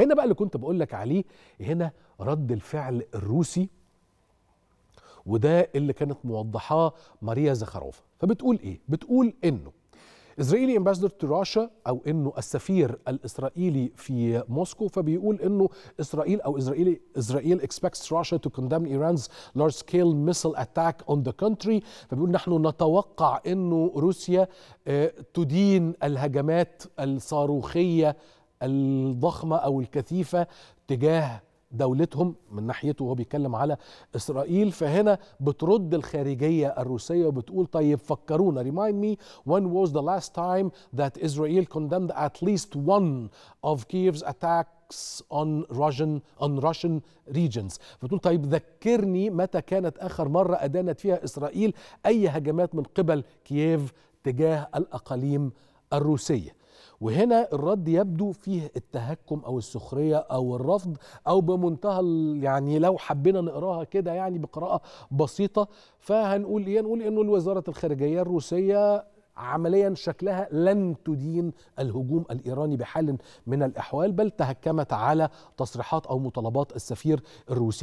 هنا بقى اللي كنت بقول لك عليه هنا رد الفعل الروسي وده اللي كانت موضحاه ماريا زخاروفا فبتقول ايه بتقول انه اسرائيلي امباسدور تو راشا او انه السفير الاسرائيلي في موسكو فبيقول انه اسرائيل او اسرائيلي اسرائيل اكسبكتس Russia تو كوندم ايرانز لارج سكيل ميسل اتاك اون ذا كونتري فبيقول نحن نتوقع انه روسيا آه، تدين الهجمات الصاروخيه الضخمه او الكثيفه تجاه دولتهم من ناحيته وهو بيتكلم على اسرائيل فهنا بترد الخارجيه الروسيه وبتقول طيب فكرونا remind me when was the last time that Israel condemned at least one of Kiev's attacks on Russian on Russian regions بتقول طيب ذكرني متى كانت اخر مره ادانت فيها اسرائيل اي هجمات من قبل كييف تجاه الاقاليم الروسيه وهنا الرد يبدو فيه التهكم او السخريه او الرفض او بمنتهى يعني لو حبينا نقراها كده يعني بقراءه بسيطه فهنقول ايه نقول انه الوزاره الخارجيه الروسيه عمليا شكلها لن تدين الهجوم الايراني بحال من الاحوال بل تهكمت على تصريحات او مطالبات السفير الروسي